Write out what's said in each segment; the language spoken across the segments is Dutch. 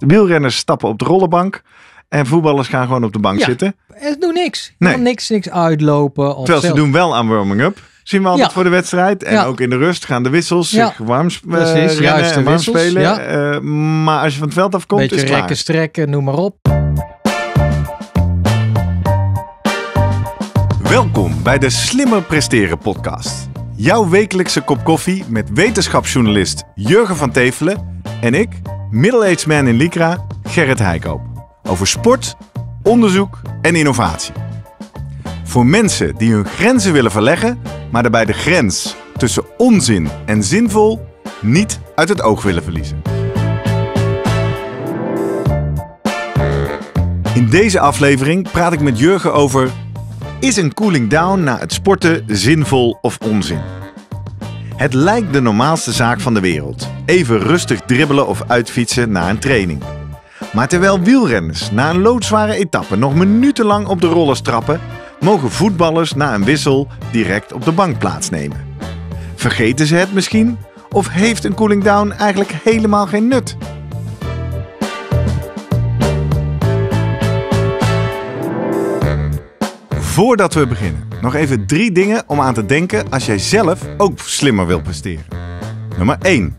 De wielrenners stappen op de rollenbank. En voetballers gaan gewoon op de bank ja. zitten. En doen niks. Nee. Niks, niks uitlopen. Of Terwijl ze doen wel aan warming-up. Zien we altijd voor de wedstrijd. En ook in de rust gaan de wissels zich warm, uh, eh, juist en warm spelen. Eh, maar als je van het veld afkomt, Beetje rekken, strekken, noem maar op. Welkom bij de Slimmer Presteren podcast. Jouw wekelijkse kop koffie met wetenschapsjournalist Jurgen van Tevelen en ik, Middle-aged man in Lycra, Gerrit Heikoop. Over sport, onderzoek en innovatie. Voor mensen die hun grenzen willen verleggen, maar daarbij de grens tussen onzin en zinvol niet uit het oog willen verliezen. In deze aflevering praat ik met Jurgen over: is een cooling down na het sporten zinvol of onzin? Het lijkt de normaalste zaak van de wereld even rustig dribbelen of uitfietsen na een training. Maar terwijl wielrenners na een loodzware etappe nog minutenlang op de rollers trappen, mogen voetballers na een wissel direct op de bank plaatsnemen. Vergeten ze het misschien? Of heeft een cooling down eigenlijk helemaal geen nut? Voordat we beginnen, nog even drie dingen om aan te denken als jij zelf ook slimmer wil presteren. Nummer 1.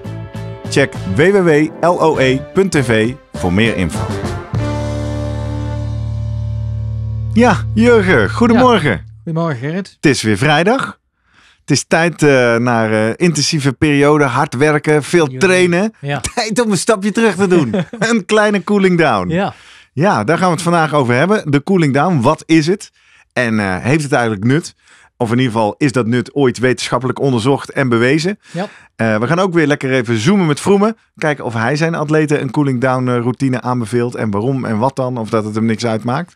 Check www.loe.tv voor meer info. Ja, Jurgen, goedemorgen. Goedemorgen Gerrit. Het is weer vrijdag. Het is tijd eh, naar uh, intensieve periode, hard werken, veel trainen. Tijd om een stapje terug te doen. een kleine cooling down. Ja. ja, daar gaan we het vandaag over hebben. De cooling down, wat is het? En eh, heeft het eigenlijk nut? Of in ieder geval is dat nut ooit wetenschappelijk onderzocht en bewezen. Ja. Eh, we gaan ook weer lekker even zoomen met Vroemen. Kijken of hij zijn atleten een cooling down eh, routine aanbeveelt. En waarom en wat dan. Of dat het hem niks uitmaakt.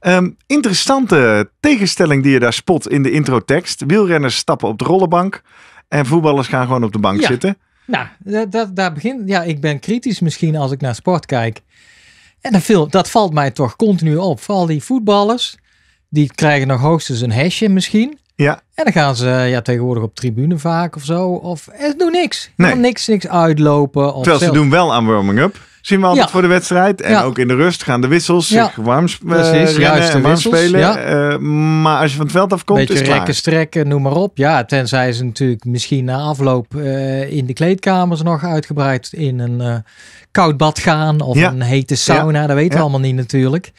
Ehm, interessante tegenstelling die je daar spot in de introtekst. Wielrenners stappen op de rollenbank. En voetballers gaan gewoon op de bank zitten. Nou, dat, daar begint. Ja, ik ben kritisch misschien als ik naar sport kijk. En dat valt mij toch continu op. Vooral die voetballers. Die krijgen nog hoogstens een hesje misschien. Ja. En dan gaan ze ja, tegenwoordig op tribune vaak of zo. Of eh, ze doen niks. Nee. Niks, niks uitlopen. Of Terwijl ze doen wel aan warming-up zien we altijd voor de wedstrijd. En ook in de rust gaan de wissels ja. zich warm, Precies, eh, juist de warm spelen. Eh, maar als je van het veld afkomt, Beetje is rekken, strekken, noem maar op. Ja, tenzij ze natuurlijk misschien na afloop eh, in de kleedkamers nog uitgebreid in een uh, koud bad gaan. Of een hete sauna, dat weten we allemaal niet natuurlijk.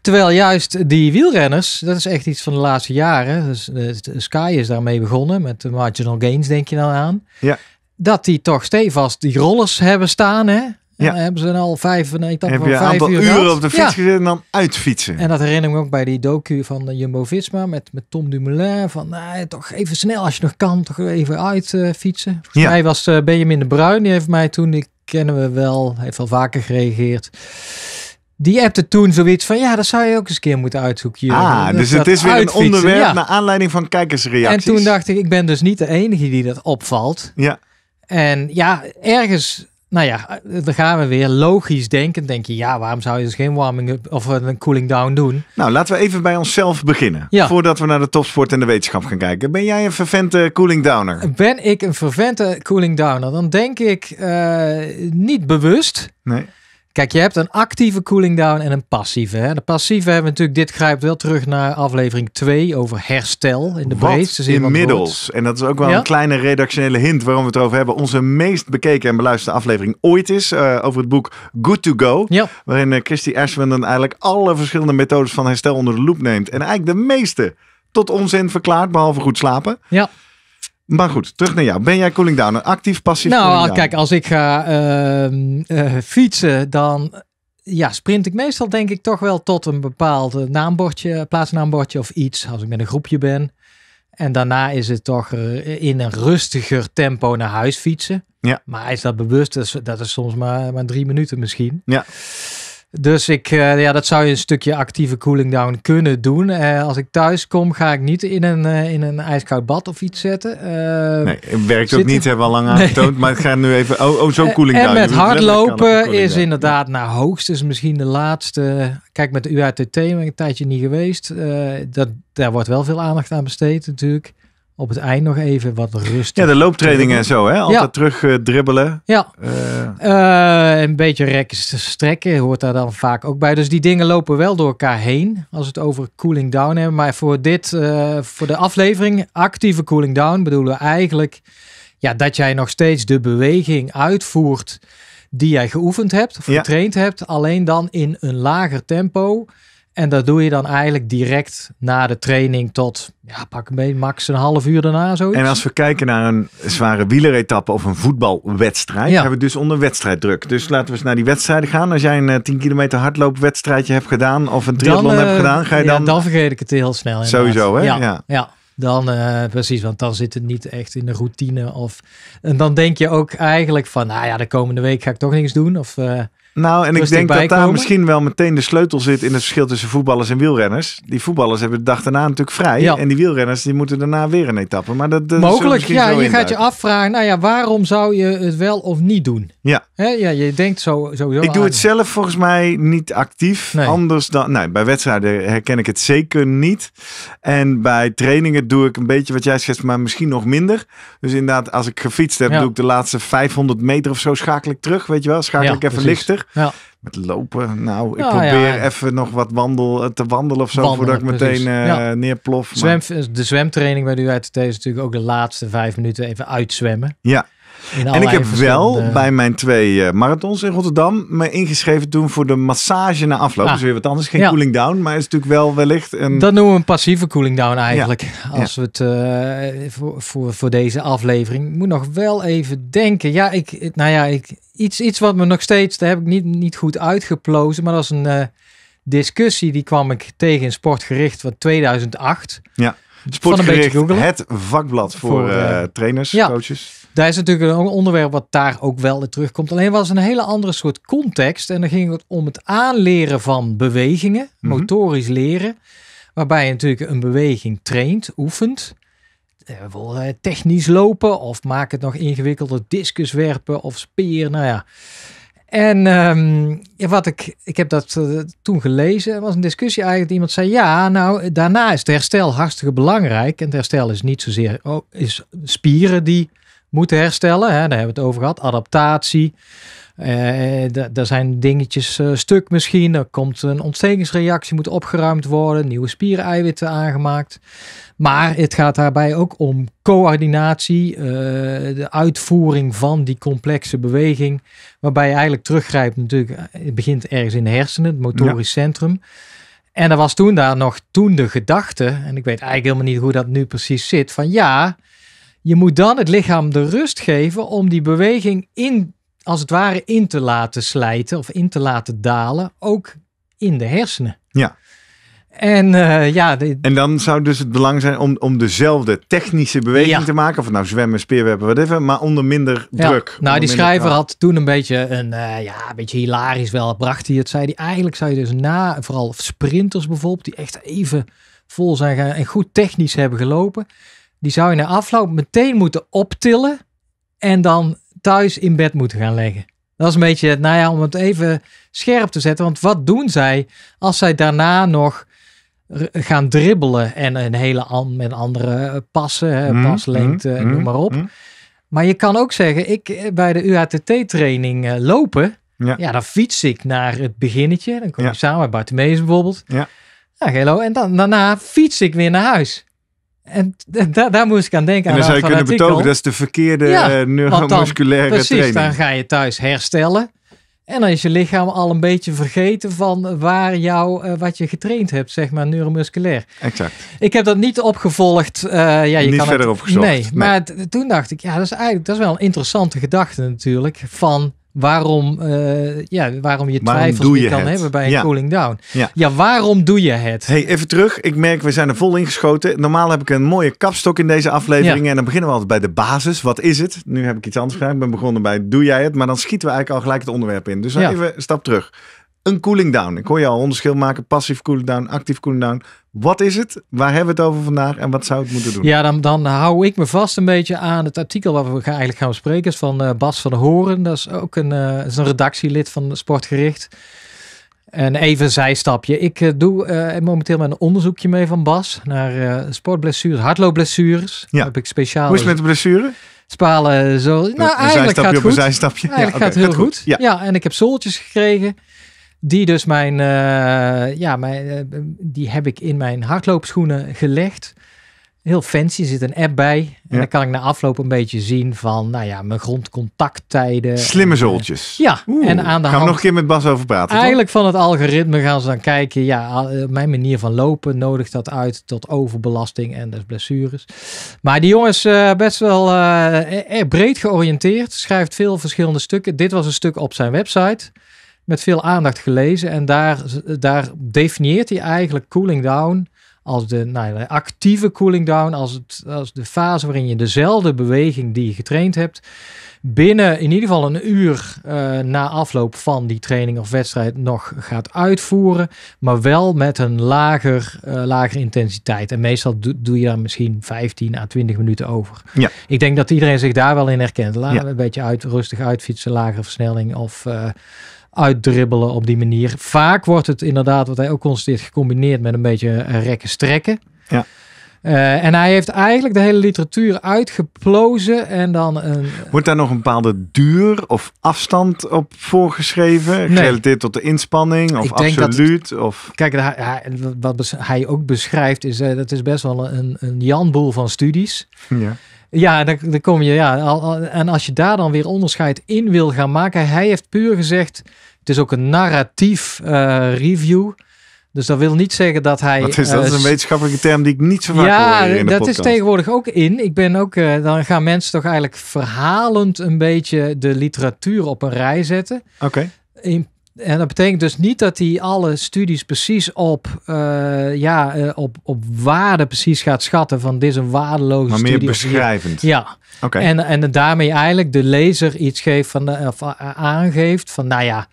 Terwijl juist die wielrenners, dat is echt iets van de laatste jaren. Dus, Sky is daarmee begonnen met de marginal gains, denk je dan aan. Ja dat die toch stevast die rollers hebben staan. Hè? ja. hebben ze al vijf, een etappe Heb je een uur, uren op de fiets ja. gezeten en dan uitfietsen. En dat herinner ik me ook bij die docu van Jumbo-Visma met, met Tom Dumoulin. Van toch even snel als je nog kan, toch even uitfietsen. Eh, uh, Volgens mij was eh, Benjamin de Bruin, die heeft mij toen, die kennen we wel, heeft wel vaker gereageerd. Die appte toen zoiets van, ja, dat zou je ook eens een keer moeten uitzoeken. Ah, dus het is weer een onderwerp ja. naar aanleiding van kijkersreacties. En toen dacht ik, ik ben dus niet de enige die dat opvalt. Ja. En ja, ergens nou ja, eh, dan gaan we weer. Logisch denken, denk je, ja, waarom zou je dus geen warming-up of eh, een cooling down doen? Nou, laten we even bij onszelf beginnen. Ja. Voordat we naar de topsport en de wetenschap gaan kijken. Ben jij een vervente cooling downer? Ben ik een vervente cooling downer? Dan denk ik eh, niet bewust. Nee. Kijk, je hebt een actieve cooling down en een passieve. Hè? De passieve hebben we natuurlijk, dit grijpt wel terug naar aflevering 2 over herstel in de breedste zin. Inmiddels, en dat is ook wel een kleine redactionele hint waarom we het over hebben, onze meest bekeken en beluisterde aflevering ooit is eh, over het boek Good to Go. Waarin eh, Christy Ashman dan eigenlijk alle verschillende methodes van herstel onder de loep neemt. En eigenlijk de meeste tot onzin verklaart, behalve goed slapen. Ja. Maar goed, terug naar jou. Ben jij cooling down? Een actief, passief Nou, ah, kijk, als ik ga ehm, eh, fietsen, dan ja, sprint ik meestal denk ik toch wel tot een bepaald eh, naambordje, plaatsnaambordje of iets, als ik met een groepje ben. En daarna is het toch eh, in een rustiger tempo naar huis fietsen. Ja. Maar is dat bewust? Dat is, dat is soms maar, maar drie minuten misschien. Ja. Dus ik, eh, ja, dat zou je een stukje actieve cooling down kunnen doen. Eh, als ik thuis kom, ga ik niet in een, eh, in een ijskoud bad of iets zetten. nee, werkt ook niet, hebben we al lang aangetoond. Maar ik ga nu even, oh, oh zo cooling down. En met hardlopen is inderdaad naar hoogstens misschien de laatste. Kijk, met de UATT ben ik een tijdje niet geweest. dat, daar wordt wel veel aandacht aan besteed natuurlijk op het eind nog even wat rust. Ja, de looptrainingen en zo, hè? Altijd terug eh, dribbelen. Ja. Eh. Eh, een beetje rekken, strekken hoort daar dan vaak ook bij. Dus die dingen lopen wel door elkaar heen als het over cooling down hebben. Maar voor dit, voor de aflevering actieve cooling down bedoelen we eigenlijk ja, dat jij nog steeds de beweging uitvoert die jij geoefend hebt of getraind hebt, alleen dan in een lager tempo. En dat doe je dan eigenlijk direct na de training tot, ja, pak hem mee max een half uur daarna zoiets. En als we kijken naar een zware wieleretappe of een voetbalwedstrijd, hebben we dus onder wedstrijddruk. Dus laten we eens naar die wedstrijden gaan. Als jij een 10 eh, kilometer hardloopwedstrijdje hebt gedaan of een triathlon eh, hebt gedaan, ga je dan... dan vergeet ik het heel snel Sowieso, hè? ja. ja. dan eh, precies, want dan zit het niet echt in de routine. Of, en dan denk je ook eigenlijk van, nou ja, de komende week ga ik toch niks doen. Of nou, en ik denk dat daar misschien wel meteen de sleutel zit in het verschil tussen voetballers en wielrenners. Die voetballers hebben de dag daarna natuurlijk vrij. En die wielrenners die moeten daarna weer een etappe. Maar dat, dat Mogelijk, ja. Je gaat je afvragen, nou ja, waarom zou je het wel of niet doen? Ja. He? ja je denkt zo, sowieso. Ik doe het zelf volgens mij niet actief. Anders dan, nee, bij wedstrijden herken ik het zeker niet. En bij trainingen doe ik een beetje wat jij schetst, maar misschien nog minder. Dus inderdaad, als ik gefietst heb, doe ik de laatste 500 meter of zo schakel ik terug. Weet je wel, schakel ik even lichter. Ja. Met lopen. Nou, ik probeer even nog wat wandel, eh, te wandelen of zo. voordat ik meteen eh, neerplof. Maar... Zwem, de zwemtraining bij de UITT is natuurlijk ook de laatste vijf minuten even uitzwemmen. Ja. En ik heb wel bij mijn twee eh, marathons in Rotterdam me ingeschreven toen voor de massage na afloop. dus weer wat anders. Geen cooling down, maar is natuurlijk wel wellicht een... Dat noemen we een passieve cooling down eigenlijk. Als we het eh, voor, voor, voor deze aflevering. Ik moet nog wel even denken. Ja, ik, nou ja, ik, iets, iets wat me nog steeds, daar heb ik niet, niet goed uitgeplozen, maar dat is een eh, discussie die kwam ik tegen in Sportgericht van 2008. Ja. Sportgericht, het vakblad voor, voor eh, eh, trainers, ja. coaches. Daar is natuurlijk een onderwerp wat daar ook wel in terugkomt. Alleen was een hele andere soort context. En dan ging het om het aanleren van bewegingen, mhm. motorisch leren. Waarbij je natuurlijk een beweging traint, oefent. Eh, technisch lopen of maak het nog ingewikkelder, discus werpen of speer. Nou ja, en ehm, ja, wat ik, ik heb dat eh, toen gelezen. Er was een discussie eigenlijk. Iemand zei: Ja, nou, daarna is het herstel hartstikke belangrijk. En het herstel is niet zozeer oh, is spieren die moeten herstellen. Hè, daar hebben we het over gehad. Adaptatie er eh, zijn dingetjes eh, stuk misschien. Er komt een ontstekingsreactie, moet opgeruimd worden. Nieuwe spiereiwitten aangemaakt. Maar het gaat daarbij ook om coördinatie, eh, de uitvoering van die complexe beweging. Waarbij je eigenlijk teruggrijpt natuurlijk. Het begint ergens in de hersenen, het motorisch centrum. En er was toen daar nog toen de gedachte, en ik weet eigenlijk helemaal niet hoe dat nu precies zit, van ja, je moet dan het lichaam de rust geven om die beweging in als het ware in te laten slijten of in te laten dalen, ook in de hersenen. Ja. En, eh, ja, en dan zou dus het belang zijn om, om dezelfde technische beweging te maken. Of nou zwemmen, speerwerpen, even, Maar onder minder druk. Nou, die schrijver had toen een beetje een, eh, ja, een beetje hilarisch wel. Bracht hij het, zei hij. Eigenlijk zou je dus na, vooral sprinters bijvoorbeeld, die echt even vol zijn gaan en goed technisch hebben gelopen. Die zou je na afloop meteen moeten optillen. En dan thuis in bed moeten gaan leggen. Dat is een beetje, nou ja, om het even scherp te zetten. Want wat doen zij als zij daarna nog gaan dribbelen en een hele met andere passen, mm, mm-hmm. paslengte, mm, mm-hmm. noem maar op. Mm-hmm. Maar je kan ook zeggen, ik eh, bij de UHTT-training eh, lopen, ja. ja. dan fiets ik naar het beginnetje. Dan kom ik samen met Bartemeus bijvoorbeeld. Ja. Ja, ah, hello. En dan, daarna fiets ik weer naar huis. En da daar moest ik aan denken. En dan aan zou je kunnen betogen, dat is de verkeerde eh, neuromusculaire precies, training. Precies, dan ga je thuis herstellen. En dan is je lichaam al een beetje vergeten van waar jou, eh, wat je getraind hebt, zeg maar, neuromusculair. Exact. Ik heb dat niet opgevolgd. Uh, ja, je niet verder het, opgezocht. Nee, nee. maar toen dacht ik, ja, dat is eigenlijk dat is wel een interessante gedachte natuurlijk. Van waarom, eh, ja, waarom je twijfelt niet kan hebben bij een cooling down. Ja. ja. waarom doe je het? Hey, even terug. Ik merk, we zijn er vol ingeschoten. Normaal heb ik een mooie kapstok in deze aflevering. En dan beginnen we altijd bij de basis. Wat is het? Nu heb ik iets anders gedaan. Ik ben begonnen bij doe jij het? Maar dan schieten we eigenlijk al gelijk het onderwerp in. Dus even een stap terug. Een cooling down. Ik hoor je al onderscheid maken. Passief cooling down, actief cooling down. Wat is het? Waar hebben we het over vandaag en wat zou het moeten doen? Ja, dan, dan hou ik me vast een beetje aan het artikel waar we eigenlijk gaan spreken, is van eh, Bas van Horen. Dat is ook een, eh, is een redactielid van Sportgericht. En even een zijstapje. Ik eh, doe momenteel met een onderzoekje mee van Bas naar sportblessures, hardloopblessures. Heb ik speciaal. Hoe is met de blessure? Spalen zo. Nou, een eigenlijk gaat het goed. een zijstapje. Eigenlijk gaat het heel goed. Ja. ja, en ik heb zooltjes gekregen. Die dus mijn, eh, ja, mijn, eh, die heb ik in mijn hardloopschoenen gelegd heel fancy. Er zit een app bij. En ja. dan kan ik na afloop een beetje zien van, nou ja, mijn grondcontacttijden. Slimme eh, zooltjes. ja, en aan de Gaan nog een keer met Bas over praten. Eigenlijk van het algoritme gaan ze dan kijken, ja, mijn manier van lopen nodigt dat uit tot overbelasting en dus blessures. Maar die jongens uh, best wel breed georiënteerd. Schrijft veel verschillende stukken. Dit was een stuk op zijn website met veel aandacht gelezen. En daar, daar definieert hij eigenlijk cooling down als de, nou, de actieve cooling down, als, het, als de fase waarin je dezelfde beweging die je getraind hebt, binnen in ieder geval een uur eh, na afloop van die training of wedstrijd nog gaat uitvoeren, maar wel met een lager, eh, lager intensiteit. En meestal doe je daar misschien 15 à 20 minuten over. Ja. Ik denk dat iedereen zich daar wel in herkent. Laat een beetje uit, rustig uitfietsen, lagere versnelling of... Eh, uitdribbelen op die manier. Vaak wordt het inderdaad, wat hij ook constateert, gecombineerd met een beetje eh, rekken strekken. Ja. Eh, en hij heeft eigenlijk de hele literatuur uitgeplozen en dan een... Wordt daar nog een bepaalde duur of afstand op voorgeschreven? Nee. Gerelateerd tot de inspanning of Ik absoluut? of... Kijk, wat hij ook beschrijft is, eh, dat is best wel een, een janboel van studies. Ja. Ja, dan, dan kom je. Ja. En als je daar dan weer onderscheid in wil gaan maken, hij heeft puur gezegd: het is ook een narratief eh, review. Dus dat wil niet zeggen dat hij. Wat is, dat is eh, een wetenschappelijke term die ik niet zo vaak ja, hoor. Ja, dat is tegenwoordig ook in. Ik ben ook. Eh, dan gaan mensen toch eigenlijk verhalend een beetje de literatuur op een rij zetten. Oké. en dat betekent dus niet dat hij alle studies precies op, ja, op, op waarde precies gaat schatten van dit is een waardeloze studie. Maar meer beschrijvend. Ja. Oké. En, en daarmee eigenlijk de lezer iets geeft van, de, of aangeeft van nou ja,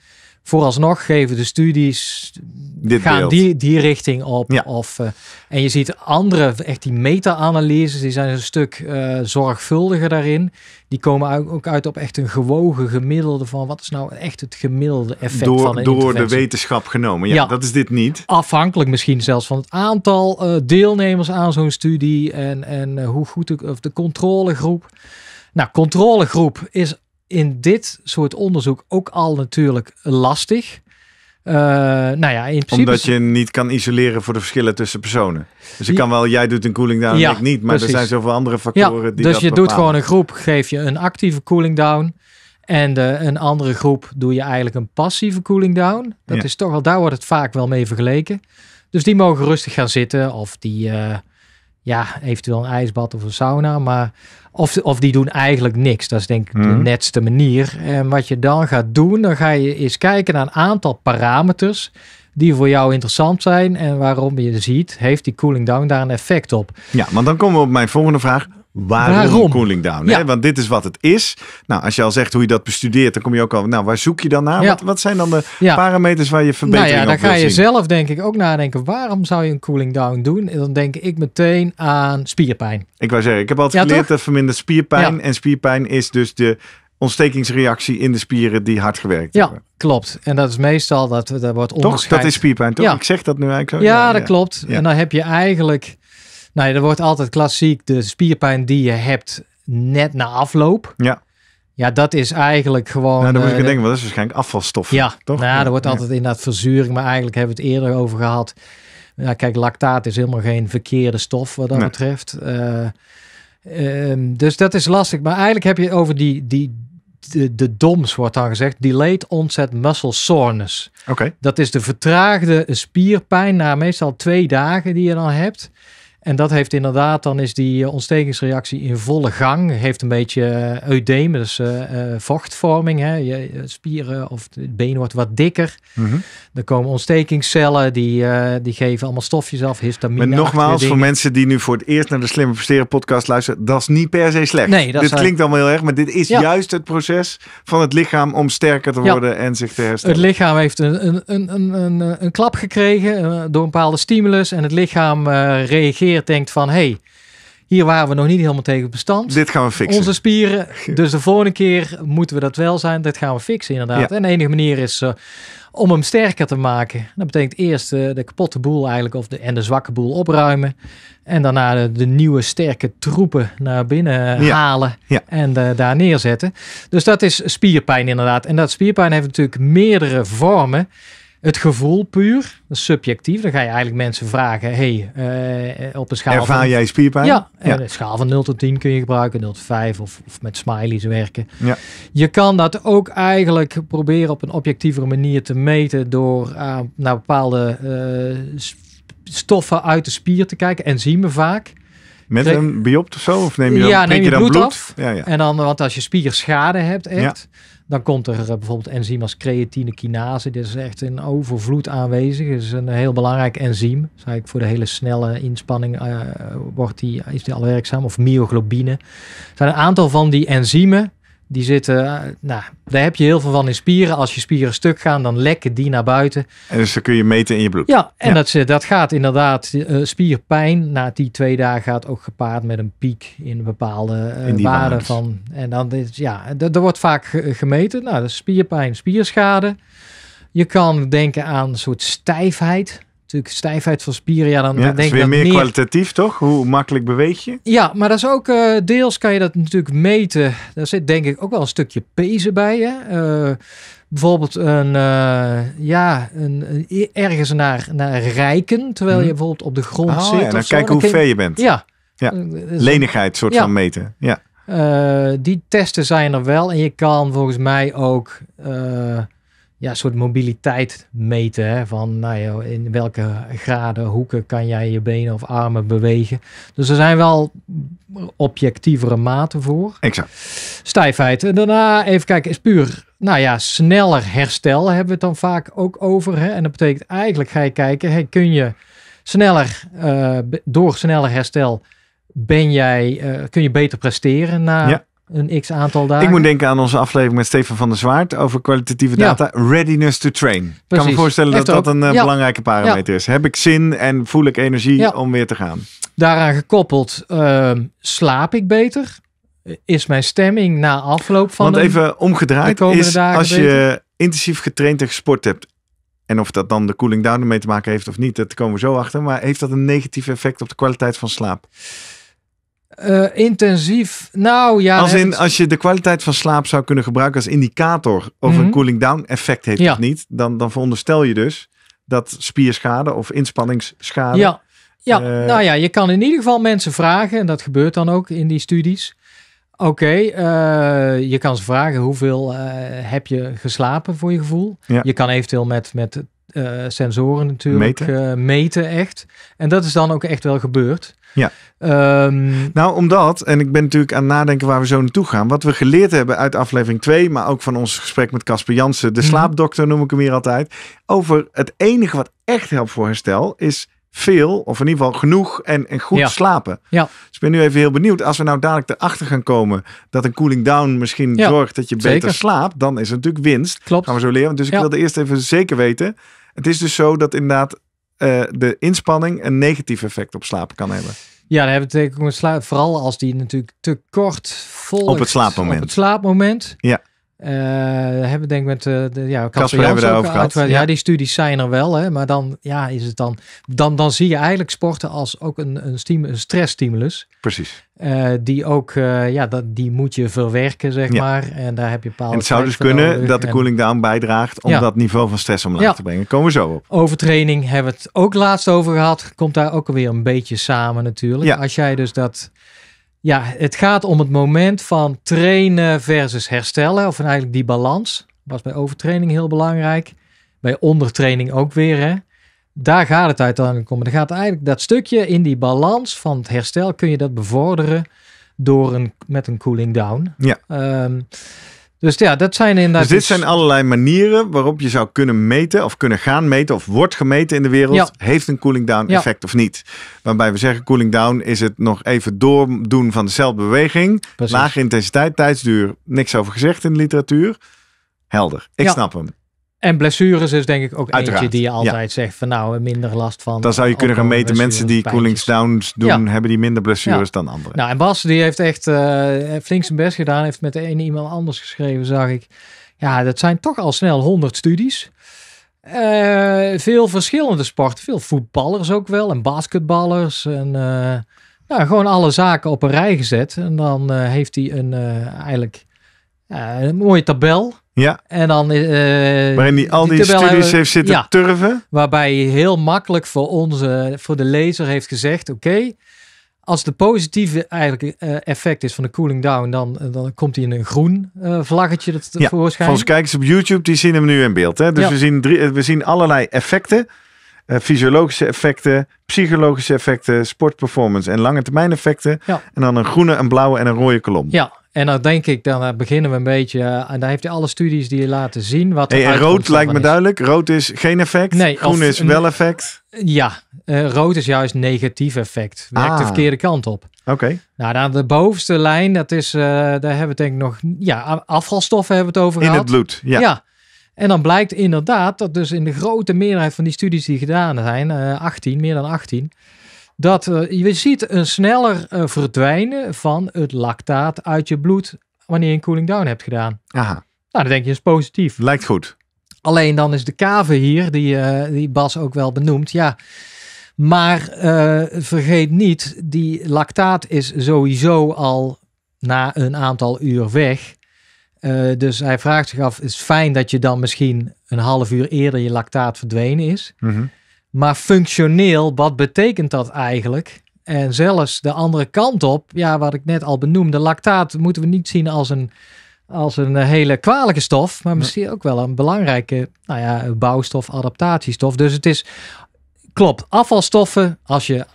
vooralsnog geven de studies Dit gaan die, die richting op. Of, eh, en je ziet andere, echt die meta-analyses, die zijn een stuk eh, zorgvuldiger daarin. Die komen ook uit op echt een gewogen gemiddelde van wat is nou echt het gemiddelde effect door, van Door de wetenschap genomen. Ja, dat is dit niet. Afhankelijk misschien zelfs van het aantal eh, deelnemers aan zo'n studie en, en hoe goed of de controlegroep. Nou, controlegroep is in dit soort onderzoek ook al natuurlijk lastig. Uh, nou ja, in principe... Omdat je niet kan isoleren voor de verschillen tussen personen. Dus ik kan wel, jij doet een cooling down, ja, ik niet. Maar er zijn zoveel andere factoren ja, die Dus je doet gewoon een groep, geef je een actieve cooling down. En de, een andere groep doe je eigenlijk een passieve cooling down. Dat is toch wel, daar wordt het vaak wel mee vergeleken. Dus die mogen rustig gaan zitten. Of die, eh, ja, eventueel een ijsbad of een sauna. Maar of, of die doen eigenlijk niks. Dat is denk ik de mhm. netste manier. En wat je dan gaat doen, dan ga je eens kijken naar een aantal parameters die voor jou interessant zijn en waarom je ziet, heeft die cooling down daar een effect op? Ja, want dan komen we op mijn volgende vraag. Waarom, cooling down? Hè? Want dit is wat het is. Nou, als je al zegt hoe je dat bestudeert, dan kom je ook al. Nou, waar zoek je dan naar? Wat, wat, zijn dan de parameters waar je verbetering nou ja, dan ga je zelf denk ik ook nadenken. Waarom zou je een cooling down doen? En dan denk ik meteen aan spierpijn. Ik wou zeggen, ik heb altijd geleerd dat vermindert spierpijn. En spierpijn is dus de ontstekingsreactie in de spieren die hard gewerkt ja, klopt. En dat is meestal dat, dat wordt onderscheid. Toch? Dat is spierpijn, toch? Ik zeg dat nu eigenlijk zo. Ja, dat klopt. En dan heb je eigenlijk nou, er wordt altijd klassiek de spierpijn die je hebt net na afloop. Ja. Ja, dat is eigenlijk gewoon. Nou, dan moet ik uh, denken, wat dat is waarschijnlijk afvalstof. Ja, toch? Nou, er wordt altijd in inderdaad verzuring, maar eigenlijk hebben we het eerder over gehad. kijk, lactaat is helemaal geen verkeerde stof wat dat betreft. Eh, ehm, dus dat is lastig. Maar eigenlijk heb je over die, die, de, de DOMS, wordt dan gezegd, delayed onset muscle soreness. Oké. Dat is de vertraagde spierpijn na meestal twee dagen die je dan hebt. En dat heeft inderdaad, dan is die eh, ontstekingsreactie in volle gang. Heeft een beetje eudeem, eh, dus eh, vochtvorming. Hè. Je, spieren of het been wordt wat dikker. Mm Er komen ontstekingscellen, die, die geven allemaal stofjes af, histamine. Maar nogmaals, voor mensen die nu voor het eerst naar de Slimme versteren podcast luisteren, dat is niet per se slecht. Nee, dat dit is, klinkt allemaal heel erg, maar dit is juist het proces van het lichaam om sterker te worden en zich te herstellen. Het lichaam heeft een, een, een, een, een klap gekregen door een bepaalde stimulus en het lichaam reageert denkt van hey, hier waren we nog niet helemaal tegen bestand. Dit gaan we fixen. Onze spieren. Dus de volgende keer moeten we dat wel zijn. Dit gaan we fixen inderdaad. En de enige manier is eh, om hem sterker te maken. Dat betekent eerst eh, de kapotte boel eigenlijk of de, en de zwakke boel opruimen. En daarna de, nieuwe sterke troepen naar binnen eh, halen ja. en uh, daar neerzetten. Dus dat is spierpijn inderdaad. En dat spierpijn heeft natuurlijk meerdere vormen het gevoel puur, subjectief. Dan ga je eigenlijk mensen vragen, hey, uh, op een schaal Ervaar van, jij spierpijn? Ja, een schaal van 0 tot 10 kun je gebruiken, 0 tot 5 of, of met smileys werken. Ja. Je kan dat ook eigenlijk proberen op een objectievere manier te meten door eh, naar bepaalde eh, stoffen uit de spier te kijken, en zien we vaak. Met een biopt of zo? Of neem je dan, ja, neem je, dan bloed, af. Ja, ja. En dan, want als je spierschade hebt echt... Dan komt er eh, bijvoorbeeld enzym als creatine-kinase. Dit is echt een overvloed aanwezig. Het is een heel belangrijk enzym. Dus voor de hele snelle inspanning eh, wordt die, is die al werkzaam. Of myoglobine. Er zijn een aantal van die enzymen die zitten, eh, nou, daar heb je heel veel van in spieren. Als je spieren stuk gaan, dan lekken die naar buiten. En dus kun je meten in je bloed. Ja, en ja. Dat, eh, dat gaat inderdaad. Eh, spierpijn na die twee dagen gaat ook gepaard met een piek in bepaalde waarden van. En dan, is ja, dat wordt vaak gemeten. Nou, dat is spierpijn, spierschade. Je kan denken aan een soort stijfheid stijfheid van spieren. Ja, dan, ja, denk is weer meer, kwalitatief, toch? Hoe makkelijk beweeg je? Ja, maar dat is ook eh, deels kan je dat natuurlijk meten. Daar zit denk ik ook wel een stukje pezen bij. je. Eh, bijvoorbeeld een, eh, ja, een, ergens naar, naar rijken, terwijl je mhm. bijvoorbeeld op de grond ah, zit. Ja, dan kijken hoe ver je bent. Ja. ja. Lenigheid soort van meten. Ja. die testen zijn er wel en je kan volgens mij ook ja, soort mobiliteit meten. Van nou ja, in welke graden, hoeken kan jij je benen of armen bewegen. Dus er zijn wel objectievere maten voor. Exact. Stijfheid. En daarna even kijken, is puur, nou ja, sneller herstel hebben we het dan vaak ook over. Hè? En dat betekent eigenlijk ga je kijken, hey, kun je sneller, eh, door sneller herstel, ben jij, eh, kun je beter presteren na ja een x aantal dagen. Ik moet denken aan onze aflevering met Stefan van der Zwaard over kwalitatieve data. Readiness to train. Ik kan me voorstellen dat dat een eh, belangrijke parameter is. Heb ik zin en voel ik energie om weer te gaan? Daaraan gekoppeld, ehm, slaap ik beter? Is mijn stemming na afloop van Want even omgedraaid is als je intensief getraind en gesport hebt. En of dat dan de cooling down ermee te maken heeft of niet, dat komen we zo achter. Maar heeft dat een negatief effect op de kwaliteit van slaap? Eh, intensief. Nou ja. Als, in, als je de kwaliteit van slaap zou kunnen gebruiken als indicator of een mhm. cooling down effect heeft ja. of niet, dan, dan veronderstel je dus dat spierschade of inspanningsschade. Ja, ja. Eh, nou ja, je kan in ieder geval mensen vragen, en dat gebeurt dan ook in die studies. Oké, eh, je kan ze vragen hoeveel heb je geslapen voor je gevoel. Ja. Je kan eventueel met, met sensoren natuurlijk meten. meten echt. En dat is dan ook echt wel gebeurd. Ja. Um, nou, omdat, en ik ben natuurlijk aan het nadenken waar we zo naartoe gaan. Wat we geleerd hebben uit aflevering 2, maar ook van ons gesprek met Casper Jansen, de mhm. slaapdokter noem ik hem hier altijd. Over het enige wat echt helpt voor herstel is veel, of in ieder geval genoeg en, en goed slapen. Ja. Dus ik ben nu even heel benieuwd, als we nou dadelijk erachter gaan komen dat een cooling down misschien zorgt dat je beter slaapt, dan is het natuurlijk winst. Klopt. Gaan we zo leren. Dus ik wilde eerst even zeker weten. Het is dus zo dat inderdaad eh, de inspanning een negatief effect op slapen kan hebben. Ja, dan hebben we het vooral als die natuurlijk te kort vol. op het slaapmoment. Op het slaapmoment. Ja. Uh, hebben denk ik met eh, de, ja, Kasper hebben we daarover gehad. Ja. die studies zijn er wel, hè, maar dan, ja, is het dan, dan, dan zie je eigenlijk sporten als ook een, een, stim, een stressstimulus. Precies. Eh, die ook, ja, dat, die moet je verwerken, zeg maar. En daar heb je bepaalde. En het zou dus kunnen dat de cooling down bijdraagt om dat niveau van stress omlaag te brengen. Komen we zo op. Overtraining hebben we het ook laatst over gehad. Komt daar ook alweer een beetje samen natuurlijk. Als jij dus dat ja, het gaat om het moment van trainen versus herstellen. Of eigenlijk die balans. Was bij overtraining heel belangrijk. Bij ondertraining ook weer. Hè? Daar gaat het uiteindelijk om. Dan gaat eigenlijk dat stukje in die balans van het herstel kun je dat bevorderen door een, met een cooling down. Ja. Ehm, dus ja, dat zijn inderdaad. Dus dit zijn allerlei manieren waarop je zou kunnen meten of kunnen gaan meten of wordt gemeten in de wereld. Heeft een cooling down effect of niet? Waarbij we zeggen cooling down is het nog even doordoen van dezelfde beweging. Lage intensiteit, tijdsduur, niks over gezegd in de literatuur. Helder, ik snap hem. En blessures is denk ik ook een eentje die je altijd zegt van nou minder last van. Dan zou je kunnen gaan meten mensen die coolingsdowns downs doen, hebben die minder blessures dan anderen. Nou en Bas die heeft echt eh, flink zijn best gedaan, heeft met de ene iemand anders geschreven zag ik. Ja dat zijn toch al snel 100 studies. Eh, veel verschillende sporten, veel voetballers ook wel en basketballers en eh, nou, gewoon alle zaken op een rij gezet. En dan heeft hij een eigenlijk een mooie tabel ja. En dan. Eh, Waarin die al die, studies heeft zitten turven. Waarbij hij heel makkelijk voor onze, voor de lezer heeft gezegd: oké. als de positieve eigenlijk eh, effect is van de cooling down, dan, eh, dan komt hij in een groen vlaggetje dat ja, Van Voor ons kijkers op YouTube, die zien hem nu in beeld. Hè? Dus we, zien drie, we zien allerlei effecten. fysiologische effecten, psychologische effecten, sportperformance en lange termijn effecten. Ja. En dan een groene, een blauwe en een rode kolom. Ja, en dan denk ik, dan eh, beginnen we een beetje. Eh, en daar heeft hij alle studies die je laten zien. Wat hey, en rood lijkt me duidelijk. Rood is geen effect. groen is wel effect. Ja, eh, rood is juist negatief effect. Werkt de ah. verkeerde kant op. Oké. Nou, dan de bovenste lijn, dat is, daar hebben we denk ik nog, ja, afvalstoffen hebben we het over in gehad. In het bloed, ja. ja. En dan blijkt inderdaad dat dus in de grote meerderheid van die studies die gedaan zijn, uh, 18, meer dan 18, dat eh, je ziet een sneller eh, verdwijnen van het lactaat uit je bloed wanneer je een cooling down hebt gedaan. Aha. Nou, dan denk je is positief. Lijkt goed. Alleen dan is de kave hier, die, eh, die Bas ook wel benoemt, ja. Maar vergeet niet, die lactaat is sowieso al na een aantal uur weg. dus hij vraagt zich af, is fijn dat je dan misschien een half uur eerder je lactaat verdwenen is. Mm maar functioneel, wat betekent dat eigenlijk? En zelfs de andere kant op, ja, wat ik net al benoemde, lactaat moeten we niet zien als een, als een eh, hele kwalijke stof, maar misschien ook wel een belangrijke nou ja, bouwstof, adaptatiestof. Dus het is, klopt, afvalstoffen, als je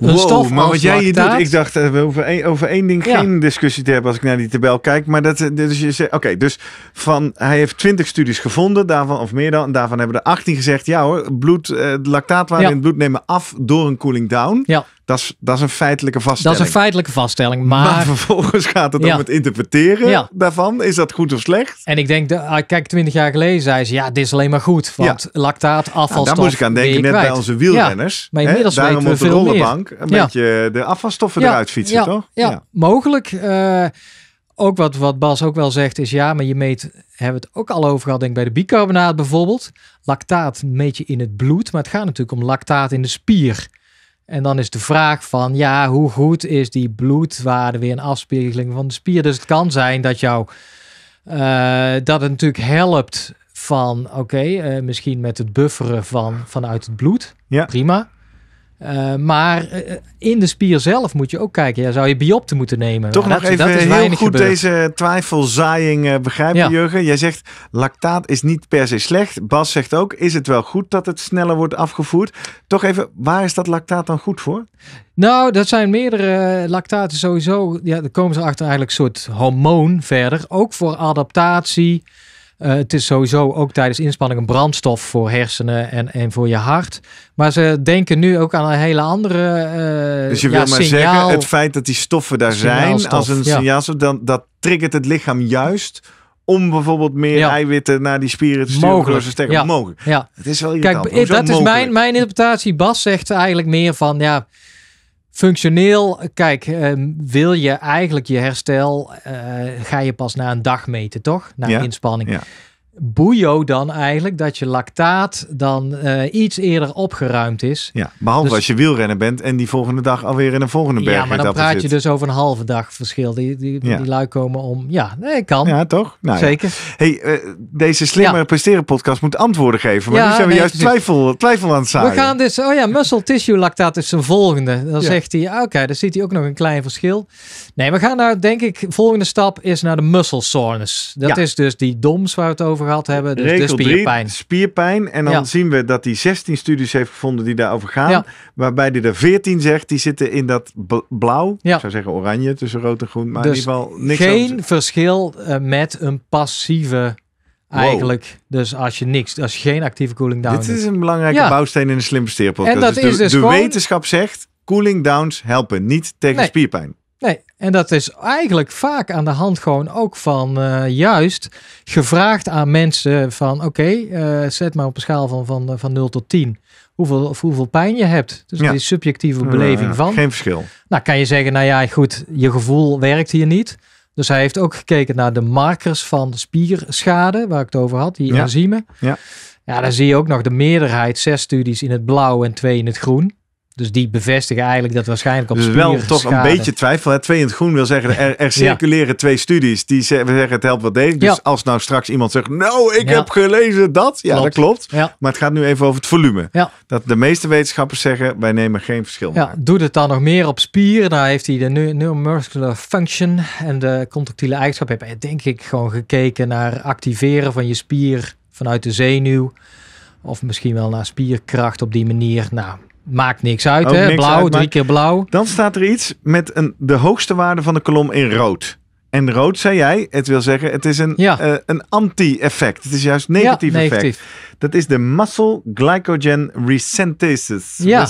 een wow, maar wat jij hier doet, ik dacht eh, we over over één ding geen discussie te hebben als ik naar die tabel kijk. Maar dat, eh, dus je zegt, oké, dus van, hij heeft 20 studies gevonden, daarvan, of meer dan, en daarvan hebben er 18 gezegd, ja hoor, bloed, eh, lactaatwaarde ja. in het bloed nemen af door een cooling down. Ja. Dat is, dat is een feitelijke vaststelling. Dat is een feitelijke vaststelling. Maar, vervolgens gaat het om het interpreteren daarvan. Is dat goed of slecht? En ik denk, ah, kijk, twintig jaar geleden zei ze, ja, dit is alleen maar goed. Want lactaat, afvalstoffen. nou, Daar moest ik aan denken, net bij onze wielrenners. maar inmiddels hè, daarom de rollenbank een beetje de afvalstoffen eruit fietsen, toch? Ja, mogelijk. Eh, ook wat, wat Bas ook wel zegt is ja, maar je meet, hebben we het ook al over gehad, denk bij de bicarbonaat bijvoorbeeld. Lactaat meet je in het bloed, maar het gaat natuurlijk om lactaat in de spier. En dan is de vraag van, ja, hoe goed is die bloedwaarde weer een afspiegeling van de spier? Dus het kan zijn dat jou, eh, dat het natuurlijk helpt van, oké, eh, misschien met het bufferen van, vanuit het bloed. Ja. Prima. Eh, maar eh, eh, in de spier zelf moet je ook kijken. Ja, zou je biopte moeten nemen? Toch nog even dat is heel goed deze twijfelzaaiing uh, begrijpen, ja. Jurgen. Jij zegt lactaat is niet per se slecht. Bas zegt ook, is het wel goed dat het sneller wordt afgevoerd? Toch even, waar is dat lactaat dan goed voor? Nou, dat zijn meerdere lactaten sowieso. Ja, daar komen ze achter eigenlijk een soort hormoon verder. Ook voor adaptatie. Eh, het is sowieso ook tijdens inspanning een brandstof voor hersenen en, en voor je hart. Maar ze denken nu ook aan een hele andere. Uh, dus je wil maar signaal, zeggen, het feit dat die stoffen daar zijn als een ja. signaal, dan, dat triggert het lichaam juist om bijvoorbeeld meer eiwitten naar die spieren te sturen. Mogelijk. Ze mogelijk. Ja. Het is wel Kijk, eh, dat is mijn, mijn interpretatie. Bas zegt eigenlijk meer van ja, Functioneel, kijk, ehm, wil je eigenlijk je herstel, eh, ga je pas na een dag meten, toch? Na inspanning. Ja boeio dan eigenlijk dat je lactaat dan eh, iets eerder opgeruimd is. Ja, behalve dus- als je wielrenner bent en die volgende dag alweer in een volgende berg. Ja, maar dan praat je dus over een halve dag verschil. Die, die, die lui komen om. Ja, nee, kan. Ja, toch? Nou Zeker. Hey, eh, deze slimmer presteren podcast moet antwoorden geven. Maar nu zijn we juist twijfel, twijfel aan het zaaien. We gaan dus, oh ja, muscle tissue lactaat is zijn volgende. Dan zegt hij, oké, okay, dan ziet hij ook nog een klein verschil. Nee, we gaan nou, denk ik, volgende stap is naar de muscle soreness. Dat is dus die DOMS waar we het over gehad hebben. Dus Regel de spierpijn. Drie, spierpijn. En dan zien we dat hij 16 studies heeft gevonden die daarover gaan. Waarbij hij de 14 zegt, die zitten in dat blauw. Ja. Ik zou zeggen oranje tussen rood en groen. Maar in dus ieder geval niks geen verschil eh, met een passieve Eigenlijk, dus als je niks, als je geen actieve cooling down Dit is een belangrijke bouwsteen in de slim En dus dat is de, dus de wetenschap zegt, cooling downs helpen niet tegen spierpijn. Nee, en dat is eigenlijk vaak aan de hand gewoon ook van eh, juist gevraagd aan mensen van oké, eh, zet maar op een schaal van, van, van 0 tot 10 hoeveel, of hoeveel pijn je hebt. Dus die subjectieve eh, beleving van. Geen verschil. Nou kan je zeggen, nou ja goed, je gevoel werkt hier niet. Dus hij heeft ook gekeken naar de markers van spierschade, waar ik het over had, die ja. enzymen. Ja. ja, dan zie je ook nog de meerderheid, zes studies in het blauw en twee in het groen. Dus die bevestigen eigenlijk dat waarschijnlijk op Dus wel toch een beetje twijfel. Hè? Twee in het groen wil zeggen, er, circuleren twee studies die zeggen het helpt wel degelijk. Dus als nou straks iemand zegt, nou ik heb gelezen dat. Ja, dat klopt. Maar het gaat nu even over het volume. Dat de meeste wetenschappers zeggen, wij nemen geen verschil ja, Doet het dan nog meer op spieren? Daar nou heeft hij de neuromuscular function en de contractiele eigenschap. Hebben denk ik gewoon gekeken naar activeren van je spier vanuit de zenuw. Of misschien wel naar spierkracht op die manier. Nou, Maakt niks uit, hè? blauw, drie keer blauw. Dan staat er iets met een, de hoogste waarde van de kolom in rood. En rood, zei jij, het wil zeggen, het is een, eh, een anti-effect. Het is juist negatief, negatief effect. Dat is de muscle glycogen resynthesis. Ja. Eh,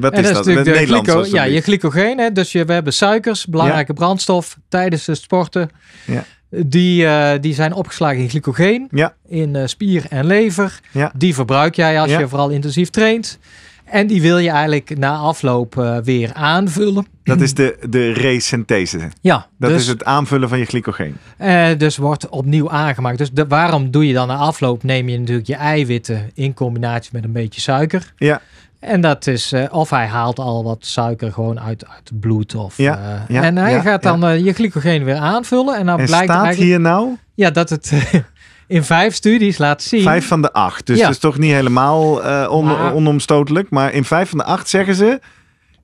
wat is dat? Is eh, Nederlands. Glyco, ja, je glycogeen. Hè? Dus je, we hebben suikers, belangrijke brandstof tijdens het sporten. Ja. Die, die zijn opgeslagen in glycogeen, in spier en lever. Die verbruik jij als je vooral intensief traint. En die wil je eigenlijk na afloop eh, weer aanvullen. Dat is de, de resynthese. Ja. Dat dus- is het aanvullen van je glycogeen. Eh, dus wordt opnieuw aangemaakt. Dus waarom doe je dan na afloop? Neem je natuurlijk je eiwitten in combinatie met een beetje suiker. Ja. En dat is, eh, of hij haalt al wat suiker gewoon uit, uit het bloed. Of, ja, en hij gaat dan je glycogeen weer aanvullen. En dan en blijkt staat hier nou? Ja, dat het in vijf studies laat zien. Vijf van de acht. Dus dat is toch niet helemaal eh, onomstotelijk. Maar in vijf van de acht zeggen ze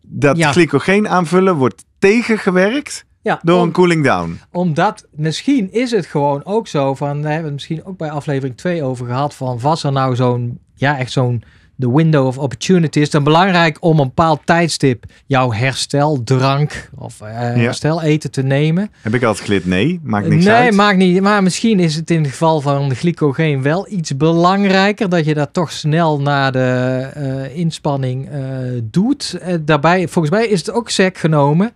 dat glycogeen aanvullen wordt tegengewerkt. Ja, door een cooling down. Omdat misschien is het gewoon ook zo van, we hebben het misschien ook bij aflevering 2 over gehad, van was er nou zo'n, ja echt zo'n de window of opportunity is dan belangrijk om een bepaald tijdstip jouw hersteldrank of herstel eh, hersteleten te nemen. Heb ik altijd geleerd, nee, maakt niks uit. Nee, maakt niet. Maar misschien is het in het geval van de glycogeen wel iets belangrijker dat je dat toch snel na de eh, inspanning eh, doet. daarbij, volgens mij is het ook sec genomen.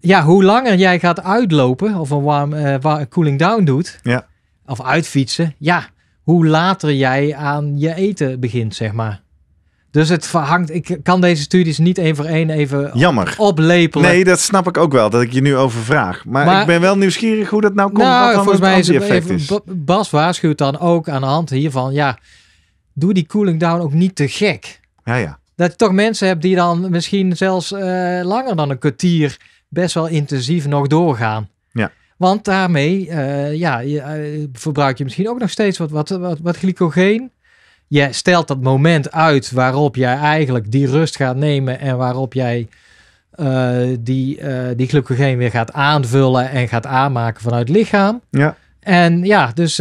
Ja, hoe langer jij gaat uitlopen of een warm, cooling down doet, ja. of uitfietsen, ja, hoe later jij aan je eten begint, zeg maar. Dus het verhangt. Ik kan deze studies niet één voor één even Jammer. oplepelen. Nee, dat snap ik ook wel, dat ik je nu over vraag. Maar, ik ben wel nieuwsgierig hoe dat nou komt. Nou, volgens mij is, is Bas waarschuwt dan ook aan de hand hiervan. Ja, doe die cooling down ook niet te gek. Ja, ja. Dat je toch mensen hebt die dan misschien zelfs eh, langer dan een kwartier best wel intensief nog doorgaan. Ja. Want daarmee eh, ja, je, eh, verbruik je misschien ook nog steeds wat, wat, wat, glycogeen. Je stelt dat moment uit waarop jij eigenlijk die rust gaat nemen en waarop jij eh, die, uh, die glycogeen weer gaat aanvullen en gaat aanmaken vanuit het lichaam. Ja. En ja, dus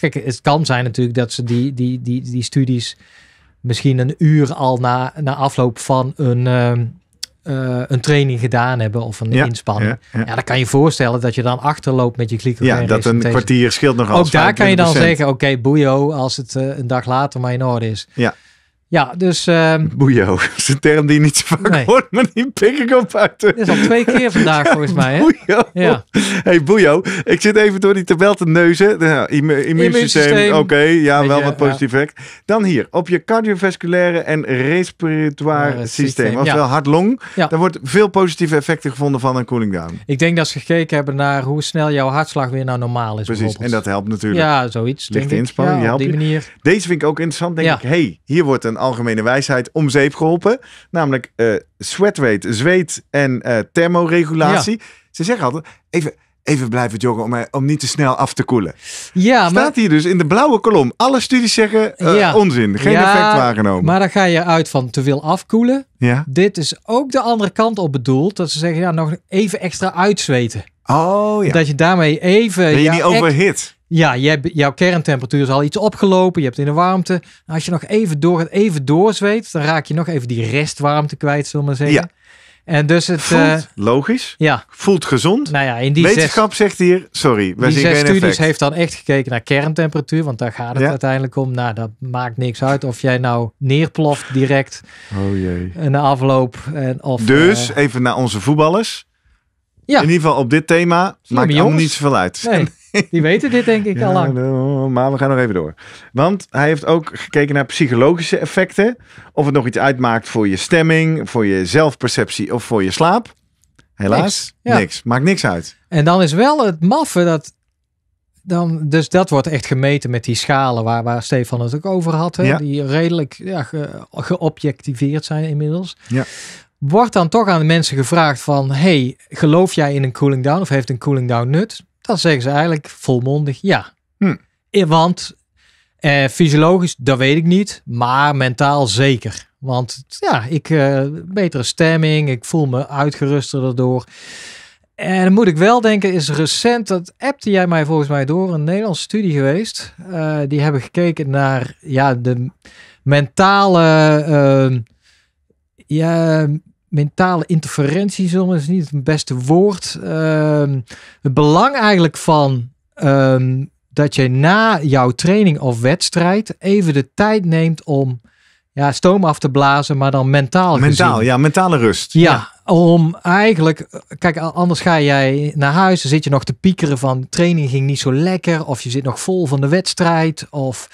kijk, het kan zijn natuurlijk dat ze die, die, die, die studies misschien een uur al na, na afloop van een, eh, een training gedaan hebben of een inspanning. Ja, dan kan je voorstellen dat je dan achterloopt met je glycogeen. Ja, dat een kwartier scheelt nog Ook daar kan je dan zeggen, oké, boeio, als het eh, een dag later maar in orde is. Ja. Ja, dus... Uh, boeio, dat is een term die je niet zo vaak hoort, maar die pik ik op uit. Dat is al twee keer vandaag volgens mij. Hè? Boeio. Ja. hey, boeio. Ik zit even door die tabel te neuzen. Nou, immuunsysteem, oké, ja, wel wat positief effect. Dan hier, op je cardiovasculaire en respiratoire systeem, oftewel hart-long. Daar wordt veel positieve effecten gevonden van een cooling down. Ik denk dat ze gekeken hebben naar hoe snel jouw hartslag weer naar normaal is. Precies, en dat helpt natuurlijk. Ja, zoiets. Lichte inspanning, Op die manier. Deze vind ik ook interessant, denk ik. hey, hier wordt een algemene wijsheid om zeep geholpen. Namelijk uh, zweet en eh, thermoregulatie. Ze zeggen altijd, even, even blijven joggen om, eh, om niet te snel af te koelen. Ja, Staat maar... hier dus in de blauwe kolom. Alle studies zeggen ja. onzin, geen effect waargenomen. Maar dan ga je uit van te veel afkoelen. Ja. Dit is ook de andere kant op bedoeld. Dat ze zeggen, ja, nog even extra uitzweten. Oh ja. Dat je daarmee even... Ben je niet overhit? Ja, jij, jouw kerntemperatuur is al iets opgelopen. Je hebt in de warmte. Nou, als je nog even, door, even doorzweet, dan raak je nog even die restwarmte kwijt, zullen we maar zeggen. Ja. En dus het voelt uh, logisch. Ja. Voelt gezond. Nou ja, in die Wetenschap zegt hier, sorry, wij zien zes studies heeft dan echt gekeken naar kerntemperatuur, want daar gaat het uiteindelijk om. Nou, dat maakt niks uit of jij nou neerploft direct. Oh jee. Een afloop en of. Dus eh, even naar onze voetballers. Ja. In ieder geval op dit thema Slimme maakt nog niets zoveel uit. Nee. Die weten dit denk ik al lang. Nou, maar we gaan nog even door. Want hij heeft ook gekeken naar psychologische effecten. Of het nog iets uitmaakt voor je stemming, voor je zelfperceptie of voor je slaap. Helaas, niks. Maakt niks uit. En dan is wel het maffe dat... Dan, dus dat wordt echt gemeten met die schalen waar, waar Stefan het ook over had. Hè? Die redelijk ja, geobjectiveerd zijn inmiddels. Ja wordt dan toch aan de mensen gevraagd van... hey, geloof jij in een cooling down of heeft een cooling down nut? dan zeggen ze eigenlijk volmondig ja. Hm. Want eh, fysiologisch, dat weet ik niet, maar mentaal zeker. Want ja, ik eh, betere stemming, ik voel me uitgeruster daardoor. En dan moet ik wel denken, is recent, dat appte jij mij volgens mij door, een Nederlandse studie geweest. Eh, die hebben gekeken naar ja, de mentale ehm, ja, mentale interferentie, soms is niet het beste woord. Ehm, het belang eigenlijk van ehm, dat je na jouw training of wedstrijd even de tijd neemt om ja, stoom af te blazen, maar dan mentaal. Mentaal, ja, mentale rust. Ja, ja, om eigenlijk, kijk, anders ga jij naar huis, dan zit je nog te piekeren van training ging niet zo lekker, of je zit nog vol van de wedstrijd, of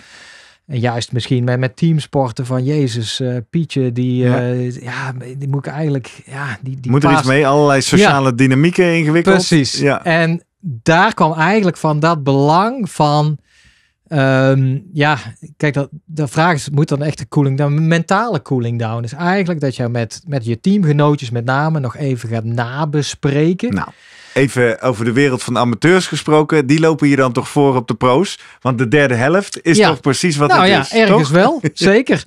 en juist misschien met, met teamsporten van Jezus, eh, Pietje, die, eh, ja. die moet ik eigenlijk. Ja, die, die moet er iets mee, allerlei sociale dynamieken ingewikkeld. Precies. Ja. En daar kwam eigenlijk van dat belang van. Ehm, ja, kijk, dat, de vraag is, moet dan echt de cooling down, mentale cooling down is dus eigenlijk dat je met, met je teamgenootjes met name nog even gaat nabespreken. Nou. Even over de wereld van amateurs gesproken. Die lopen hier dan toch voor op de pro's? Want de derde helft is toch precies wat nou, het ja, is, ergens wel, zeker.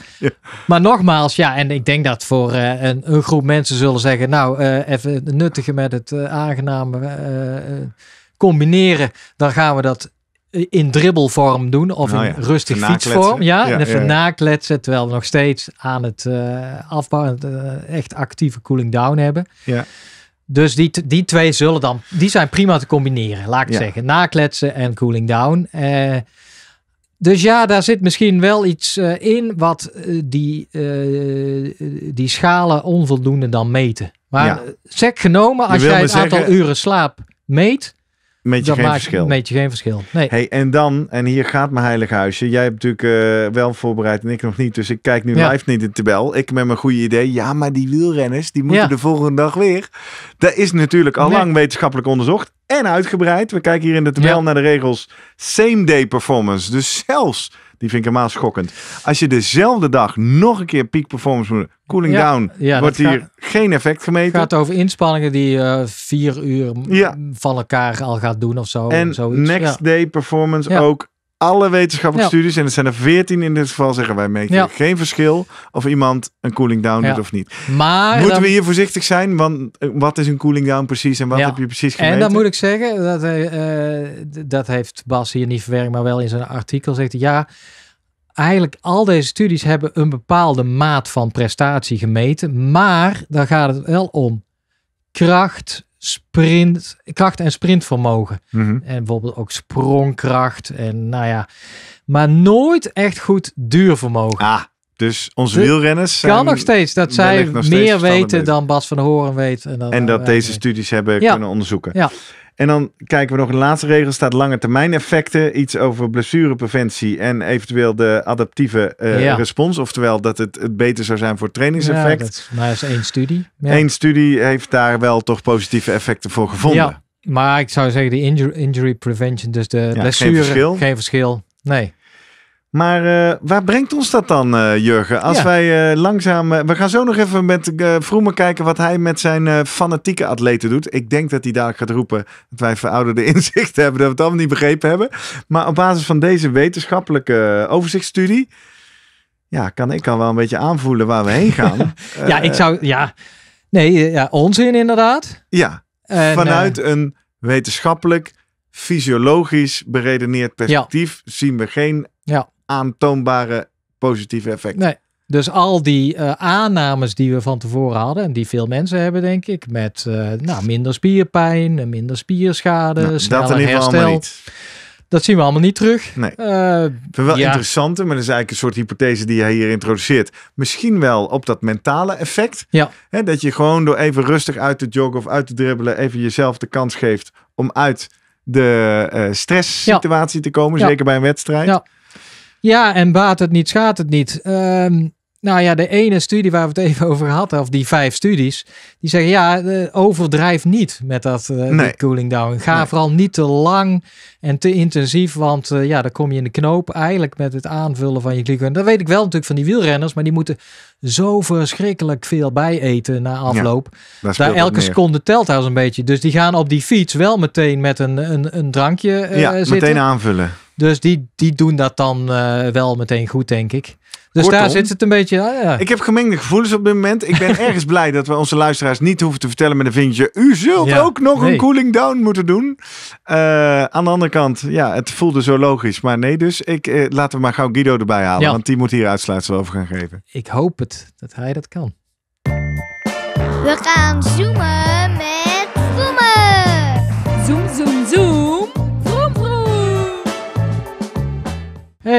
Maar nogmaals, ja, en ik denk dat voor eh, een, een, groep mensen zullen zeggen... nou, eh, even nuttigen met het eh, aangename combineren. Dan gaan we dat in dribbelvorm doen of nou in rustig fietsvorm. Ja, en even ja, nakletsen. Terwijl we nog steeds aan het uh, afbouwen, echt actieve cooling down hebben. Ja. Dus die, die twee zullen dan, die zijn prima te combineren, laat ik ja. zeggen. Nakletsen en cooling down. Eh, dus ja, daar zit misschien wel iets eh, in wat eh, die, die schalen onvoldoende dan meten. Maar ja. sec genomen, als jij een aantal uren slaap meet, Meet je geen maakt verschil. verschil. Nee. Hey, en dan, en hier gaat mijn heilig huisje. Jij hebt natuurlijk eh, wel voorbereid en ik nog niet. Dus ik kijk nu live niet in de tabel. Ik met mijn goede idee. Ja, maar die wielrenners, die moeten de volgende dag weer. Dat is natuurlijk al lang wetenschappelijk onderzocht en uitgebreid. We kijken hier in de tabel naar de regels. Same day performance. Dus zelfs die vind ik helemaal schokkend. Als je dezelfde dag nog een keer peak performance moet cooling down, wordt hier geen effect gemeten. Het gaat over inspanningen die je eh, vier uur van elkaar al gaat doen of zo. En zo next day performance ook alle wetenschappelijke studies, en het zijn er veertien in dit geval, zeggen wij mee. Ja. Geen verschil of iemand een cooling down doet of niet. Maar Moeten we hier voorzichtig zijn? Want eh, wat is een cooling down precies en wat heb je precies gemeten? En dan moet ik zeggen, dat, eh, dat heeft Bas hier niet verwerkt, maar wel in zijn artikel zegt hij, ja, eigenlijk al deze studies hebben een bepaalde maat van prestatie gemeten. Maar daar gaat het wel om kracht, sprint, kracht en sprintvermogen. Mhm. En bijvoorbeeld ook sprongkracht en nou ja. Maar nooit echt goed duurvermogen. Ah. Dus onze wielrenners zijn, kan nog steeds dat zij meer weten dan Bas van Horen weet. En, dan, en dat eh, deze studies hebben kunnen onderzoeken. Ja. En dan kijken we nog in de laatste regel. staat lange termijn effecten. Iets over blessurepreventie en eventueel de adaptieve eh, respons. Oftewel dat het, het beter zou zijn voor trainingseffect. Ja, dat, nou, is één studie. Ja. Eén studie heeft daar wel toch positieve effecten voor gevonden. Ja, maar ik zou zeggen de injury, injury prevention, dus de blessure. Geen verschil. Geen verschil. Nee. Maar eh, waar brengt ons dat dan, eh, Jurgen? Als wij eh, langzaam. we gaan zo nog even met Vroemen kijken wat hij met zijn fanatieke atleten doet. Ik denk dat hij dadelijk gaat roepen dat wij verouderde inzichten hebben, dat we het allemaal niet begrepen hebben. Maar op basis van deze wetenschappelijke overzichtsstudie. Ja, kan ik al wel een beetje aanvoelen waar we heen gaan. ja, ik zou. Ja, nee, ja, onzin inderdaad. Ja, vanuit een wetenschappelijk, fysiologisch beredeneerd perspectief zien we geen. Ja aantoonbare positieve effecten. Nee. Dus al die eh, aannames die we van tevoren hadden, en die veel mensen hebben, denk ik, met eh, nou, minder spierpijn, minder spierschade, nou, sneller dat herstel. Niet. Dat zien we allemaal niet terug. Nee. Uh, wel ja. interessant, maar dat is eigenlijk een soort hypothese die hij hier introduceert. Misschien wel op dat mentale effect. Ja. Hè, dat je gewoon door even rustig uit te joggen of uit te dribbelen, even jezelf de kans geeft om uit de stress stresssituatie te komen, zeker bij een wedstrijd. Ja. Ja, en baat het niet, schaadt het niet. Ehm, nou ja, de ene studie waar we het even over hadden, of die vijf studies, die zeggen ja, overdrijf niet met dat eh, cooling down. Ga vooral niet te lang en te intensief, want eh, ja, dan kom je in de knoop eigenlijk met het aanvullen van je En Dat weet ik wel natuurlijk van die wielrenners, maar die moeten zo verschrikkelijk veel bijeten na afloop. daar elke seconde telt als een beetje. Dus die gaan op die fiets wel meteen met een, een, een drankje uh, ja, meteen aanvullen. Dus die, die doen dat dan eh, wel meteen goed, denk ik. Dus daar zit het een beetje. ja. Ik heb gemengde gevoelens op dit moment. Ik ben ergens blij dat we onze luisteraars niet hoeven te vertellen met een vingertje U zult ook nog een cooling down moeten doen. Eh, aan de andere kant, ja, het voelde zo logisch. Maar nee, dus ik, eh, laten we maar gauw Guido erbij halen. Want die moet hier uitsluitsel over gaan geven. Ik hoop het dat hij dat kan. We gaan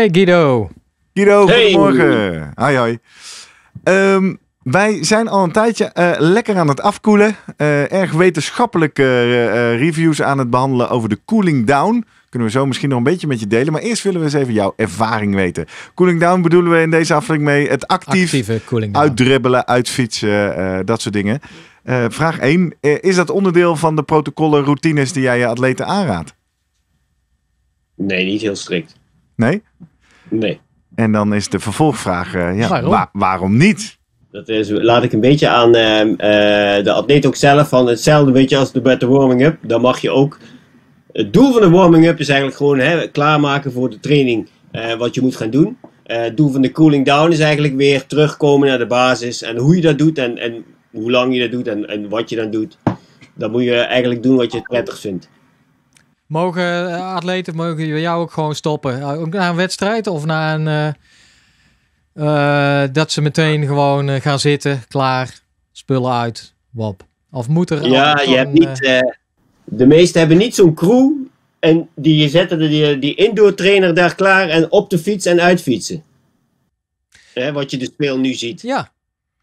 Hey Guido. Guido, goedemorgen. Hoi hoi. Ehm, wij zijn al een tijdje eh, lekker aan het afkoelen. Eh, erg wetenschappelijke eh, reviews aan het behandelen over de cooling down. Kunnen we zo misschien nog een beetje met je delen. Maar eerst willen we eens even jouw ervaring weten. Cooling down bedoelen we in deze aflevering mee het actief uitdribbelen, uitfietsen, dat soort dingen. vraag 1. is dat onderdeel van de protocollen, routines die jij je atleten aanraadt? Nee, niet heel strikt. Nee? Nee. En dan is de vervolgvraag, eh, ja, waarom? waarom niet? Dat is, laat ik een beetje aan ehm, eh, de atleet ook zelf van hetzelfde, beetje als de, bij de warming-up. Dan mag je ook. Het doel van de warming-up is eigenlijk gewoon hè, klaarmaken voor de training eh, wat je moet gaan doen. het doel van de cooling down is eigenlijk weer terugkomen naar de basis. En hoe je dat doet en, en hoe lang je dat doet en, en wat je dan doet. Dan moet je eigenlijk doen wat je prettig vindt. Mogen eh, atleten mogen jou ook gewoon stoppen? Eh, ook na een wedstrijd of na een. Eh, dat ze meteen gewoon gaan zitten, klaar, spullen uit, wap. Of moet er. Ja, je hebt niet. de meesten hebben niet zo'n crew. En die zetten die, die indoor trainer daar klaar en op de fiets en uitfietsen. Hè, wat je de speel nu ziet. Ja,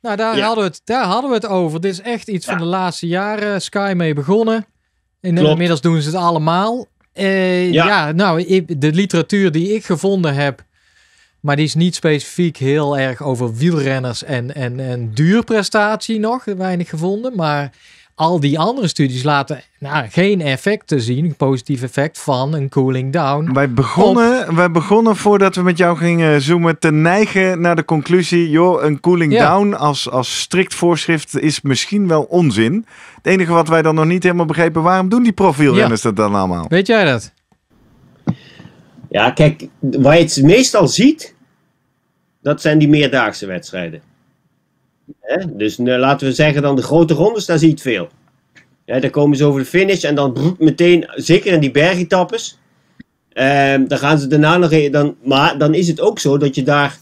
nou daar, Hadden we het, daar hadden we het over. Dit is echt iets van de laatste jaren. Sky mee begonnen. Eh, inmiddels doen ze het allemaal. Eh, ja. nou, de literatuur die ik gevonden heb, maar die is niet specifiek heel erg over wielrenners en, en, en duurprestatie nog, weinig gevonden. Maar al die andere studies laten nou, geen te zien, een positief effect van een cooling down. Wij begonnen, wij begonnen voordat we met jou gingen zoomen te neigen naar de conclusie, joh, een cooling down als, als strikt voorschrift is misschien wel onzin. Het enige wat wij dan nog niet helemaal begrepen, waarom doen die profielrenners ja. dat dan allemaal? Weet jij dat? Ja, kijk, waar je het meestal ziet, dat zijn die meerdaagse wedstrijden. Hè? Dus eh, laten we zeggen dan de grote rondes, daar zie je het veel. Ja, dan komen ze over de finish en dan meteen, zeker in die bergetappes, ehm, dan gaan ze daarna nog even. Dan, maar dan is het ook zo dat je daar.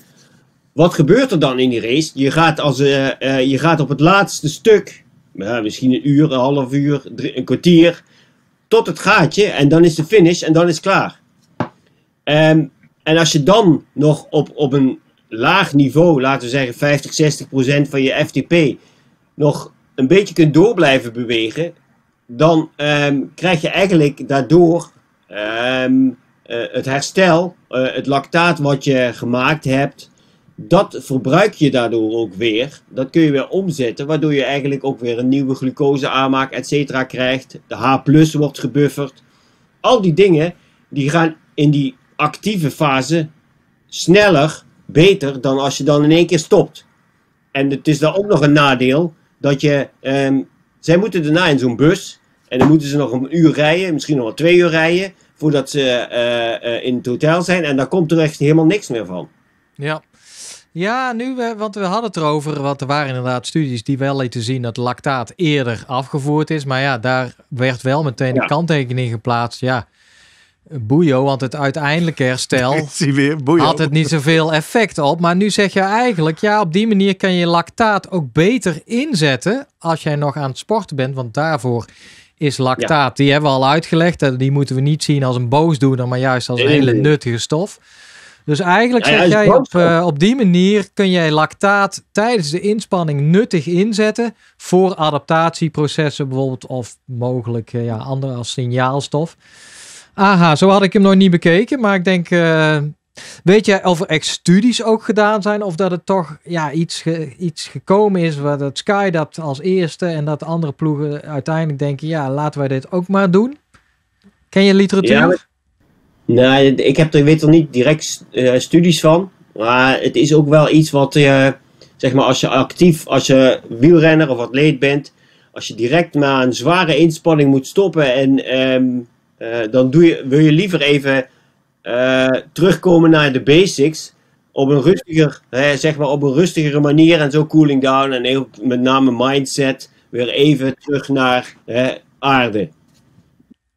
Wat gebeurt er dan in die race? Je gaat, als, uh, je gaat op het laatste stuk, misschien een uur, een half uur, een kwartier, tot het gaatje en dan is de finish en dan is het klaar. Ehm, en als je dan nog op, op een laag niveau, laten we zeggen 50, 60 procent van je FTP, nog een beetje kunt door blijven bewegen, dan ehm, krijg je eigenlijk daardoor ehm, eh, het herstel, eh, het lactaat wat je gemaakt hebt, dat verbruik je daardoor ook weer. Dat kun je weer omzetten, waardoor je eigenlijk ook weer een nieuwe glucose aanmaak, et cetera, krijgt. De H wordt gebufferd. Al die dingen die gaan in die actieve fase sneller beter dan als je dan in één keer stopt. En het is dan ook nog een nadeel dat je. Ehm, zij moeten daarna in zo'n bus. En dan moeten ze nog een uur rijden, misschien nog wel twee uur rijden. voordat ze eh, eh, in het hotel zijn. En daar komt er echt helemaal niks meer van. Ja. Ja, nu, want we hadden het erover, want er waren inderdaad studies die wel lieten zien dat lactaat eerder afgevoerd is. Maar ja, daar werd wel meteen de kanttekening geplaatst. Ja, boeio, want het uiteindelijke herstel weer, had het niet zoveel effect op. Maar nu zeg je eigenlijk, ja, op die manier kan je lactaat ook beter inzetten als jij nog aan het sporten bent, want daarvoor is lactaat. Die hebben we al uitgelegd, die moeten we niet zien als een boosdoener, maar juist als een hele nuttige stof. Dus eigenlijk zeg jij, op, eh, op die manier kun jij lactaat tijdens de inspanning nuttig inzetten voor adaptatieprocessen bijvoorbeeld, of mogelijk eh, ja, andere als signaalstof. Aha, zo had ik hem nog niet bekeken. Maar ik denk, eh, weet jij of er echt studies ook gedaan zijn? Of dat het toch ja, iets, iets gekomen is waar dat Sky dat als eerste en dat andere ploegen uiteindelijk denken, ja, laten wij dit ook maar doen? Ken je literatuur? Ja, nou, ik heb er, weet er niet direct eh, studies van. Maar het is ook wel iets wat je, eh, zeg maar, als je actief, als je wielrenner of atleet bent, als je direct na een zware inspanning moet stoppen en ehm, eh, dan doe je, wil je liever even eh, terugkomen naar de basics op een rustiger, hè, zeg maar op een rustigere manier en zo cooling down en heel, met name mindset weer even terug naar hè, aarde.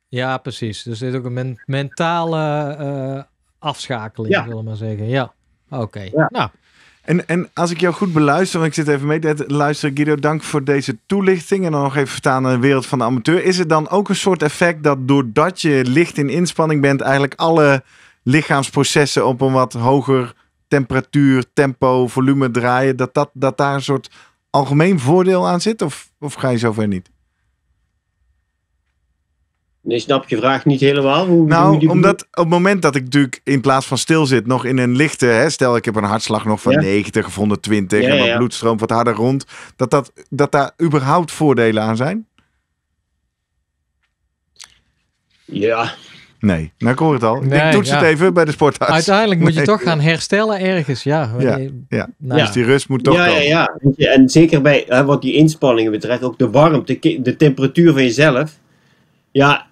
Ja, precies. Dus dit is ook een mentale eh, afschakeling, ja. wil maar zeggen. Ja, oké. Nou, en, en als ik jou goed beluister, want ik zit even mee te luisteren. Guido, dank voor deze toelichting. En dan nog even vertalen naar de wereld van de amateur. Is het dan ook een soort effect dat doordat je licht in inspanning bent... eigenlijk alle lichaamsprocessen op een wat hoger temperatuur, tempo, volume draaien... dat, dat, dat daar een soort algemeen voordeel aan zit? Of, of ga je zover niet? Nee, snap je vraag niet helemaal. Hoe, nou, omdat op het moment dat ik natuurlijk in plaats van stil zit, nog in een lichte, hè, stel ik heb een hartslag nog van 90 of 120 en mijn bloedstroom wat harder rond, dat, dat, dat daar überhaupt voordelen aan zijn? Ja. Nee, nou ik het al. ik toets het even bij de sportarts. Uiteindelijk moet je toch gaan herstellen ergens, ja. Ja, ja. Nou. Dus die rust moet toch ja, Ja, ja. En zeker bij hè, wat die inspanningen betreft, ook de warmte, de temperatuur van jezelf. Ja,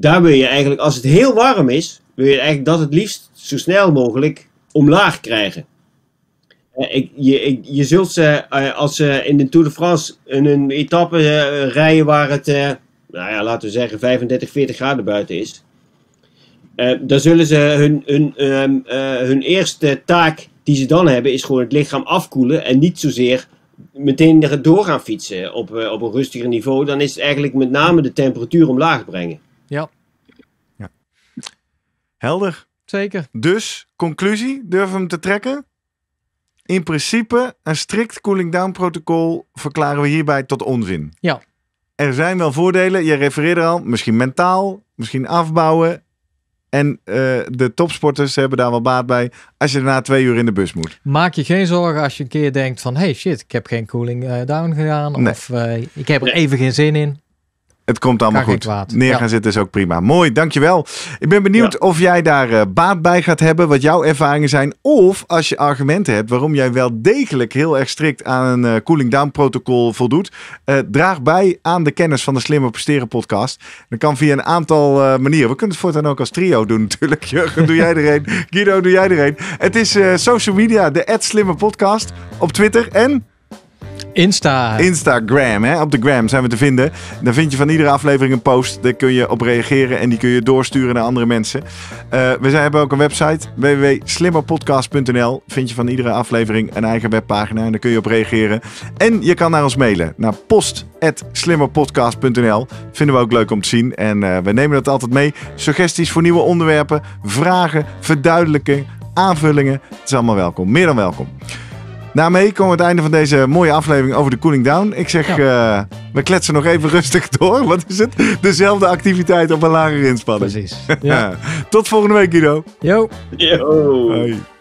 daar wil je eigenlijk, als het heel warm is, wil je eigenlijk dat het liefst zo snel mogelijk omlaag krijgen. Eh, ik, je, je zult ze, eh, als ze in de Tour de France in een etappe eh, rijden waar het, nou ja, laten we zeggen 35, 40 graden buiten is. dan zullen ze hun, hun, ehm, hun eerste taak die ze dan hebben, is gewoon het lichaam afkoelen en niet zozeer meteen door gaan fietsen op, op een rustiger niveau. Dan is het eigenlijk met name de temperatuur omlaag brengen. Ja. ja. Helder. Zeker. Dus, conclusie, durf hem te trekken. In principe, een strikt cooling down protocol verklaren we hierbij tot onzin. Ja. Er zijn wel voordelen, je refereerde al, misschien mentaal, misschien afbouwen. En eh, de topsporters hebben daar wel baat bij als je daarna twee uur in de bus moet. Maak je geen zorgen als je een keer denkt van... hey shit, ik heb geen cooling eh, down gedaan. Of eh, ik heb er even geen zin in. Het komt allemaal goed. Neer gaan zitten is ook prima. Mooi, dankjewel. Ik ben benieuwd of jij daar eh, baat bij gaat hebben, wat jouw ervaringen zijn. Of als je argumenten hebt waarom jij wel degelijk heel erg strikt aan een eh, cooling down protocol voldoet. Eh, draag bij aan de kennis van de Slimme Presteren podcast. Dat kan via een aantal manieren. We kunnen het voortaan ook als trio doen natuurlijk. Jurgen, doe jij er een. Guido, doe jij er een. Het is social media, de Slimmer podcast op Twitter en... Insta. Instagram, hè? op de gram zijn we te vinden. Daar vind je van iedere aflevering een post. Daar kun je op reageren en die kun je doorsturen naar andere mensen. Eh, we zijn, hebben ook een website, www.slimmerpodcast.nl. Vind je van iedere aflevering een eigen webpagina en daar kun je op reageren. En je kan naar ons mailen, naar post.slimmerpodcast.nl. Vinden we ook leuk om te zien en eh, we nemen dat altijd mee. Suggesties voor nieuwe onderwerpen, vragen, verduidelijken, aanvullingen. Het is allemaal welkom, meer dan welkom. Daarmee komen we het einde van deze mooie aflevering over de cooling down. Ik zeg, eh, we kletsen nog even rustig door. Wat is het? Dezelfde activiteit op een lagere inspanning. Precies. Ja. Tot volgende week, Guido. Yo. Yo.